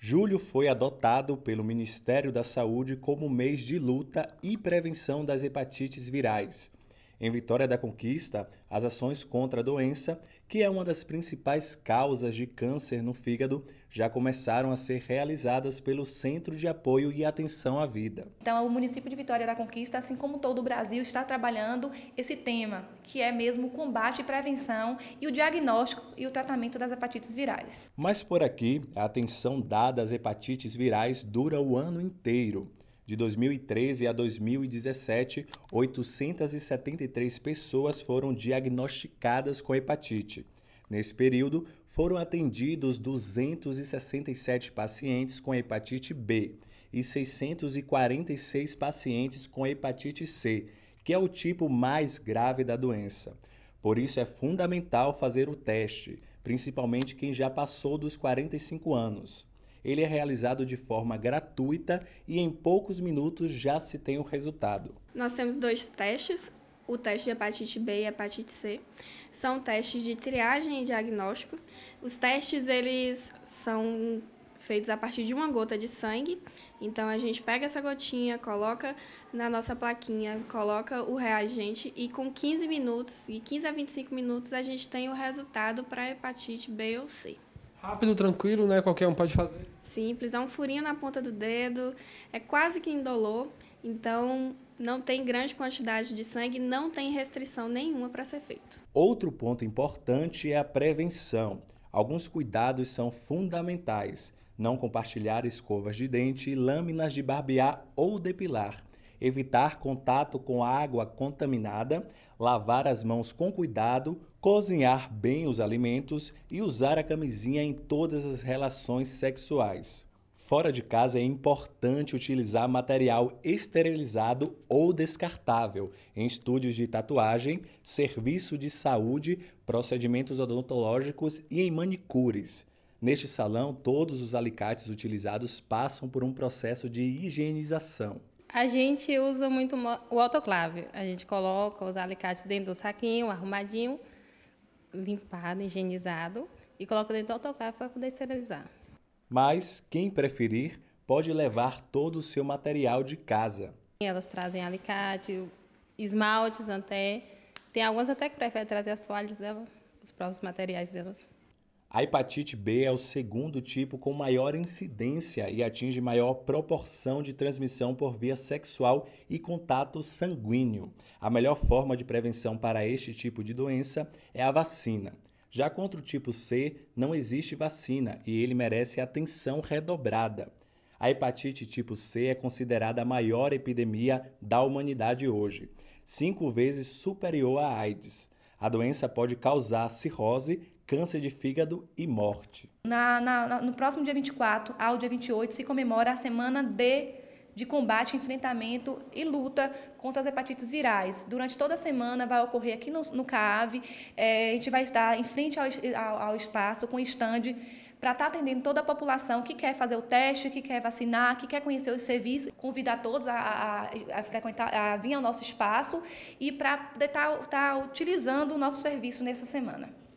Julho foi adotado pelo Ministério da Saúde como mês de luta e prevenção das hepatites virais. Em Vitória da Conquista, as ações contra a doença, que é uma das principais causas de câncer no fígado, já começaram a ser realizadas pelo Centro de Apoio e Atenção à Vida. Então, o município de Vitória da Conquista, assim como todo o Brasil, está trabalhando esse tema, que é mesmo o combate e prevenção e o diagnóstico e o tratamento das hepatites virais. Mas por aqui, a atenção dada às hepatites virais dura o ano inteiro. De 2013 a 2017, 873 pessoas foram diagnosticadas com hepatite. Nesse período, foram atendidos 267 pacientes com hepatite B e 646 pacientes com hepatite C, que é o tipo mais grave da doença. Por isso é fundamental fazer o teste, principalmente quem já passou dos 45 anos. Ele é realizado de forma gratuita e em poucos minutos já se tem o resultado. Nós temos dois testes, o teste de hepatite B e hepatite C. São testes de triagem e diagnóstico. Os testes eles são feitos a partir de uma gota de sangue. Então a gente pega essa gotinha, coloca na nossa plaquinha, coloca o reagente e com 15 minutos, de 15 a 25 minutos a gente tem o resultado para hepatite B ou C. Rápido, tranquilo, né? Qualquer um pode fazer. Simples, é um furinho na ponta do dedo, é quase que indolor, então não tem grande quantidade de sangue, não tem restrição nenhuma para ser feito. Outro ponto importante é a prevenção. Alguns cuidados são fundamentais. Não compartilhar escovas de dente, lâminas de barbear ou depilar evitar contato com água contaminada, lavar as mãos com cuidado, cozinhar bem os alimentos e usar a camisinha em todas as relações sexuais. Fora de casa é importante utilizar material esterilizado ou descartável em estúdios de tatuagem, serviço de saúde, procedimentos odontológicos e em manicures. Neste salão, todos os alicates utilizados passam por um processo de higienização. A gente usa muito o autoclave. A gente coloca os alicates dentro do saquinho, arrumadinho, limpado, higienizado, e coloca dentro do autoclave para poder esterilizar. Mas quem preferir pode levar todo o seu material de casa. Elas trazem alicate, esmaltes até. Tem algumas até que preferem trazer as toalhas delas, os próprios materiais delas. A hepatite B é o segundo tipo com maior incidência e atinge maior proporção de transmissão por via sexual e contato sanguíneo. A melhor forma de prevenção para este tipo de doença é a vacina. Já contra o tipo C, não existe vacina e ele merece atenção redobrada. A hepatite tipo C é considerada a maior epidemia da humanidade hoje, cinco vezes superior à AIDS. A doença pode causar cirrose, câncer de fígado e morte. Na, na, no próximo dia 24 ao dia 28 se comemora a semana de de combate, enfrentamento e luta contra as hepatites virais. Durante toda a semana vai ocorrer aqui no, no é, a gente vai estar em frente ao, ao, ao espaço com estande para estar tá atendendo toda a população que quer fazer o teste, que quer vacinar, que quer conhecer os serviços. Convidar todos a, a, a frequentar, a vir ao nosso espaço e para estar, tá, estar tá utilizando o nosso serviço nessa semana.